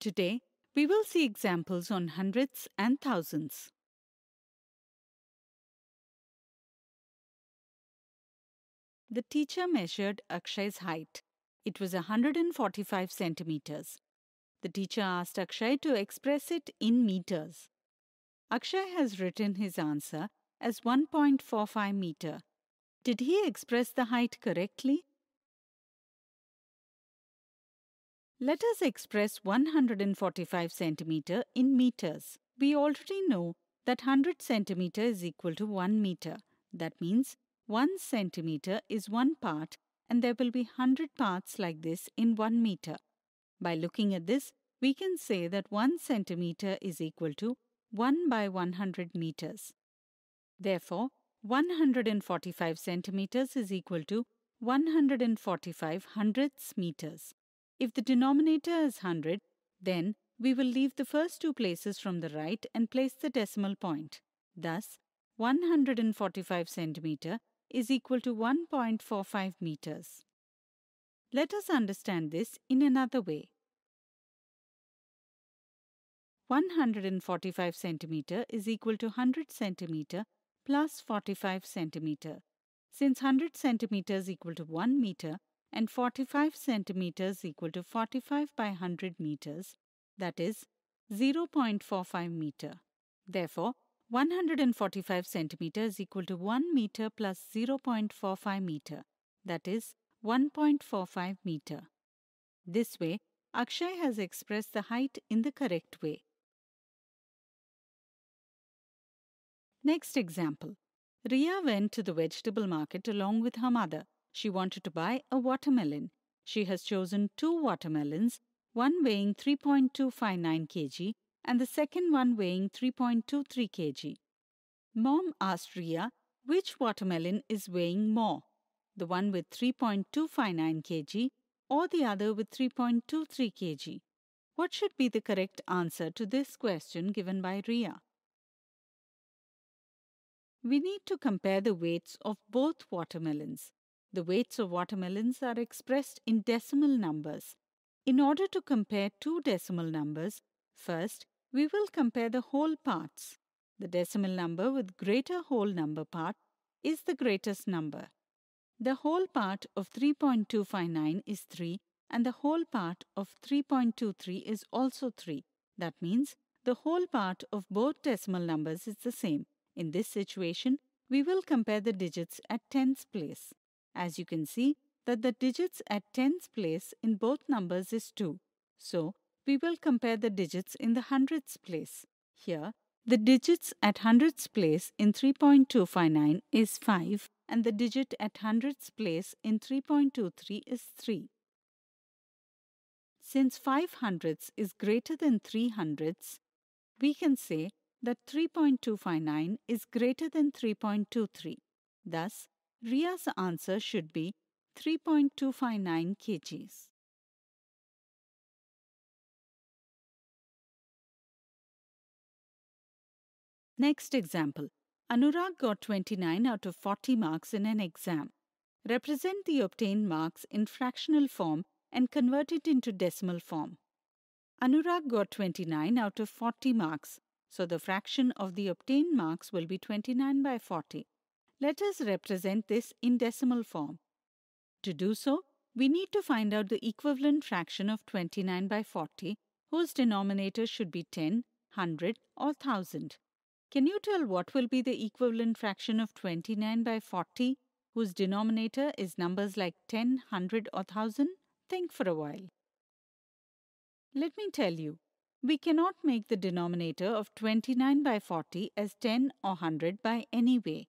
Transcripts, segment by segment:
Today, we will see examples on hundreds and thousands. The teacher measured Akshay's height. It was 145 centimeters. The teacher asked Akshay to express it in meters. Akshay has written his answer as 1.45 meter. Did he express the height correctly? Let us express 145 centimeter in meters. We already know that 100 centimeter is equal to 1 meter. That means 1 centimeter is one part and there will be 100 parts like this in 1 meter. By looking at this, we can say that 1 centimeter is equal to 1 by 100 meters. Therefore, 145 centimeters is equal to 145 hundredths meters. If the denominator is 100, then we will leave the first two places from the right and place the decimal point. Thus, 145 centimeter is equal to 1.45 meters. Let us understand this in another way. 145 centimeter is equal to 100 centimeter plus 45 centimeter. Since 100 centimeters is equal to 1 meter, and 45 centimeters equal to 45 by 100 meters, that is 0.45 meter. Therefore, 145 centimeters equal to 1 meter plus 0.45 meter, that is 1.45 meter. This way, Akshay has expressed the height in the correct way. Next example. Ria went to the vegetable market along with her mother. She wanted to buy a watermelon. She has chosen two watermelons, one weighing 3.259 kg and the second one weighing 3.23 kg. Mom asked Ria which watermelon is weighing more, the one with 3.259 kg or the other with 3.23 kg. What should be the correct answer to this question given by Ria? We need to compare the weights of both watermelons. The weights of watermelons are expressed in decimal numbers. In order to compare two decimal numbers, first we will compare the whole parts. The decimal number with greater whole number part is the greatest number. The whole part of 3.259 is 3 and the whole part of 3.23 is also 3. That means the whole part of both decimal numbers is the same. In this situation, we will compare the digits at tens place. As you can see that the digits at tens place in both numbers is 2. So, we will compare the digits in the hundreds place. Here, the digits at hundreds place in 3.259 is 5 and the digit at hundreds place in 3.23 is 3. Since 5 hundredths is greater than 3 hundredths, we can say that 3.259 is greater than 3.23. Thus, Ria's answer should be 3.259 kgs. Next example. Anurag got 29 out of 40 marks in an exam. Represent the obtained marks in fractional form and convert it into decimal form. Anurag got 29 out of 40 marks, so the fraction of the obtained marks will be 29 by 40. Let us represent this in decimal form. To do so, we need to find out the equivalent fraction of 29 by 40, whose denominator should be 10, 100, or 1000. Can you tell what will be the equivalent fraction of 29 by 40, whose denominator is numbers like 10, 100, or 1000? Think for a while. Let me tell you, we cannot make the denominator of 29 by 40 as 10 or 100 by any way.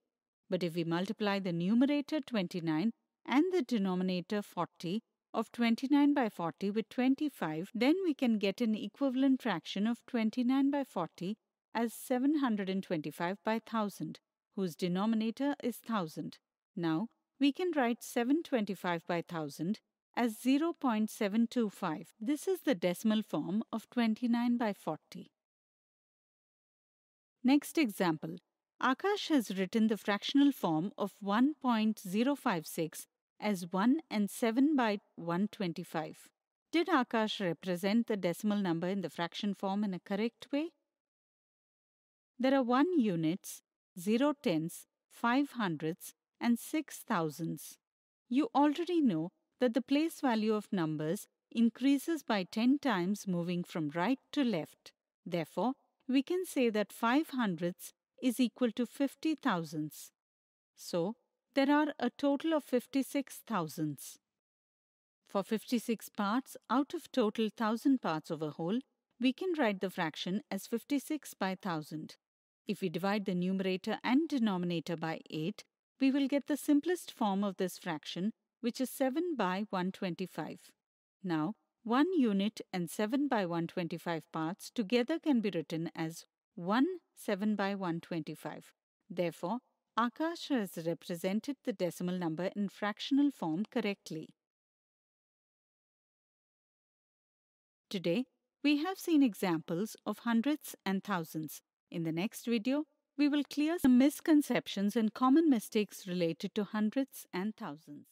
But if we multiply the numerator 29 and the denominator 40 of 29 by 40 with 25, then we can get an equivalent fraction of 29 by 40 as 725 by 1000, whose denominator is 1000. Now, we can write 725 by 1000 as 0.725. This is the decimal form of 29 by 40. Next example, Akash has written the fractional form of 1.056 as 1 and 7 by 125. Did Akash represent the decimal number in the fraction form in a correct way? There are 1 units, 0 tenths, 5 hundredths and 6 thousandths. You already know that the place value of numbers increases by 10 times moving from right to left. Therefore, we can say that 5 hundredths is equal to 50 So, there are a total of 56 For 56 parts out of total 1000 parts of a whole, we can write the fraction as 56 by 1000. If we divide the numerator and denominator by 8, we will get the simplest form of this fraction, which is 7 by 125. Now, 1 unit and 7 by 125 parts together can be written as 1 7 by 125. Therefore, Akash has represented the decimal number in fractional form correctly. Today, we have seen examples of hundreds and thousands. In the next video, we will clear some misconceptions and common mistakes related to hundreds and thousands.